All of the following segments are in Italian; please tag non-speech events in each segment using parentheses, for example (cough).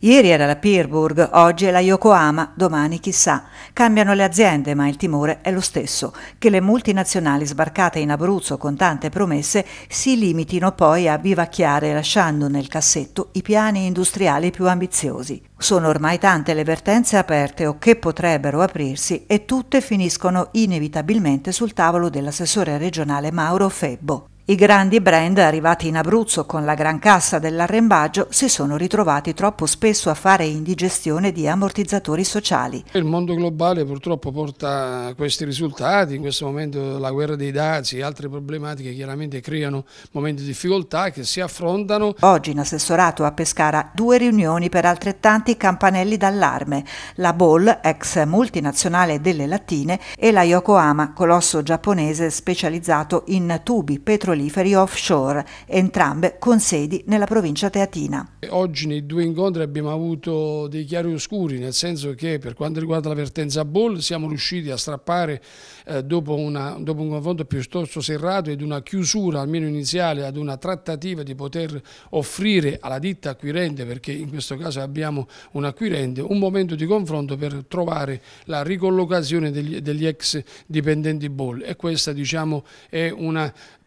Ieri era la Pierburg, oggi è la Yokohama, domani chissà. Cambiano le aziende, ma il timore è lo stesso, che le multinazionali sbarcate in Abruzzo con tante promesse si limitino poi a bivacchiare lasciando nel cassetto i piani industriali più ambiziosi. Sono ormai tante le vertenze aperte o che potrebbero aprirsi e tutte finiscono inevitabilmente sul tavolo dell'assessore regionale Mauro Febbo. I grandi brand arrivati in Abruzzo con la gran cassa dell'arrembaggio si sono ritrovati troppo spesso a fare indigestione di ammortizzatori sociali. Il mondo globale purtroppo porta a questi risultati, in questo momento la guerra dei dazi e altre problematiche chiaramente creano momenti di difficoltà che si affrontano. Oggi in assessorato a Pescara due riunioni per altrettanti campanelli d'allarme, la Ball, ex multinazionale delle lattine, e la Yokohama, colosso giapponese specializzato in tubi petroliferi petroliferi offshore, entrambe con sedi nella provincia teatina. Oggi nei due incontri abbiamo avuto dei chiari oscuri, nel senso che per quanto riguarda la vertenza Boll siamo riusciti a strappare eh, dopo, una, dopo, un confronto piuttosto serrato ed una chiusura almeno iniziale ad una trattativa di poter offrire alla ditta acquirente, perché in questo caso abbiamo un acquirente, un momento di confronto per trovare la ricollocazione degli, degli ex dipendenti Boll e questa diciamo, è una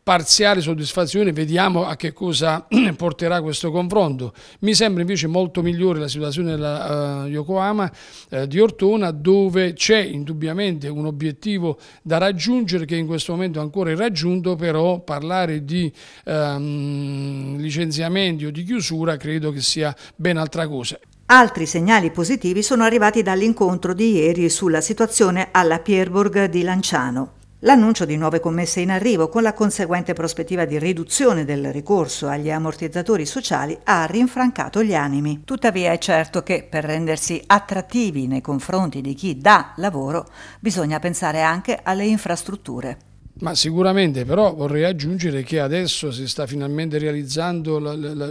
parziale soddisfazione, vediamo a che cosa (clears throat) porterà questo confronto. Mi sembra invece molto migliore la situazione della uh, Yokohama uh, di Ortona dove c'è indubbiamente un obiettivo da raggiungere che in questo momento ancora è raggiunto, però parlare di um, licenziamenti o di chiusura credo che sia ben altra cosa. Altri segnali positivi sono arrivati dall'incontro di ieri sulla situazione alla Pierburg di Lanciano. L'annuncio di nuove commesse in arrivo, con la conseguente prospettiva di riduzione del ricorso agli ammortizzatori sociali, ha rinfrancato gli animi. Tuttavia è certo che per rendersi attrattivi nei confronti di chi dà lavoro bisogna pensare anche alle infrastrutture. Ma sicuramente però vorrei aggiungere che adesso si sta finalmente realizzando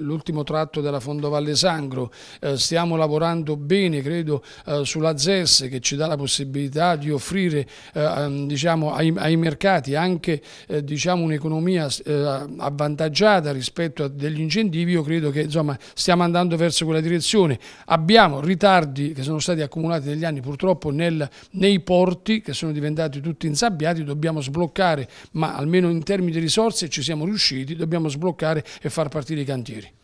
l'ultimo tratto della Fondo Valle Sangro, eh, stiamo lavorando bene credo eh, sulla ZES che ci dà la possibilità di offrire eh, ehm, diciamo, ai, ai, mercati anche diciamo, un'economia avvantaggiata rispetto a degli incentivi, io credo che insomma, stiamo andando verso quella direzione. Abbiamo ritardi che sono stati accumulati negli anni purtroppo nel, nei porti che sono diventati tutti insabbiati, dobbiamo sbloccare ma almeno in termini di risorse ci siamo riusciti, dobbiamo sbloccare e far partire i cantieri.